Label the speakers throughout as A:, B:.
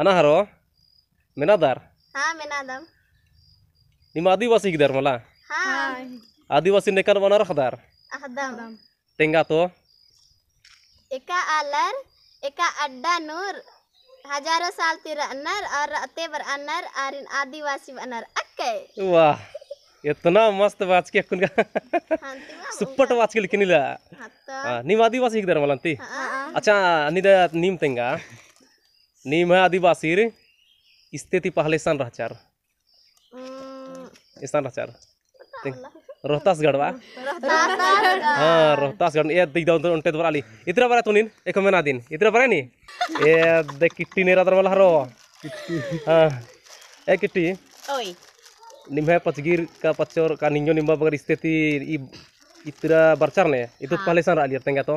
A: ಅನಾ ಹರೋ ಮೆನಾದಾರ್ आदिवासी ಆದಿವಾಸಿ ಇದ್ದಾರ ಮಲ ಆದಿವಾಸಿ ನೆಕನ್ ಬನಾರ तेंगा तो एका आलर एका अड्डा नूर हजारों साल तिर अनर और अतेबर अनर और इन आदिवासी अनर अक्के वाह इतना मस्त वाच के कुन हाँ, सुपट वाच के लिखनी ला निम आदिवासी एक दर मलंती अच्छा निदा नीम तेंगा नीम है आदिवासी रे स्थिति पहले सन रहचार सन रहचार रोहतासगढ़ हाँ ये दिख दो ली इतना बड़ा तुनिन एक दिन इतना बड़ा नहीं ये देख किट्टी नेरा दर वाला हाँ ए किट्टी पचगीर का का निंजो निम्बा बगर स्थिति इतना बरचार ने इतना हाँ। पहले सन रहा लिया तो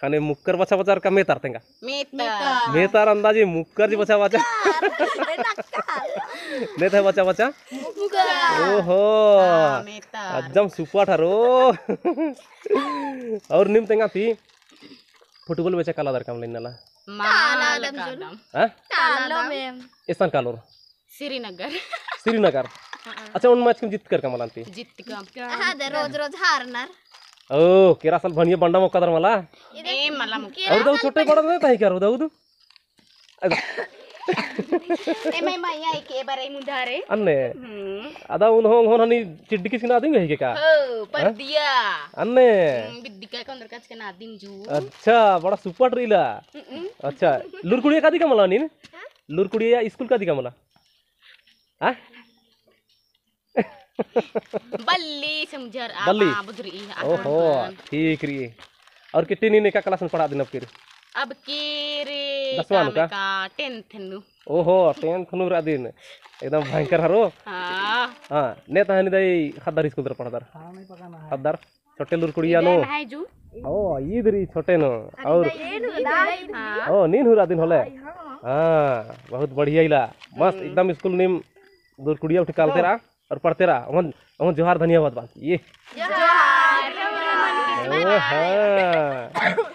A: కానీ ముక్కర్ బస బజార్ కా మేతార్ తెంగా మేతార్ అందాజి ముక్కర్ జీ బసా బచా नहीं था बच्चा बच्चा ओहो हाँ, एकदम सुपर ठारो और निम तेंगा पी फुटबॉल बेचा काला दरकाम लेने ला इस्तान कालोर श्रीनगर श्रीनगर हाँ, हाँ। अच्छा उन मैच को जीत कर कमलांती जीत कर रोज रोज हारनर ಓ अन्ने उन हो हनी चिड्डी किसी ना के का पर दिया अन्ने बिद्दी का कंदर का जू अच्छा बड़ा सुपर ट्रीला अच्छा लुरकुड़िया का दिखा मला नीन लुरकुड़िया स्कूल का दिखा मला हां बल्ली समझर बल्ली ओहो ठीक रही और कितनी नहीं का क्लास में पढ़ा दिन अब के अब की रे दसवां का टेंथ नु ओहो टेंथ नु रा दिन एकदम भयंकर हरो हां हां ने तहनी दई खदर स्कूल पर पढ़दार हां मैं पका ना खदर छोटे लुर कुड़िया नो ओ इदरी छोटे नो और हाँ। ओ नीन हुरा दिन होले हां हाँ। हाँ, बहुत बढ़िया इला मस्त हम्म। एकदम स्कूल नेम दूर कुड़िया उठ काल तेरा तो और पढ़ते रहा अमन अमन जोहार धन्यवाद बात ये जोहार हाँ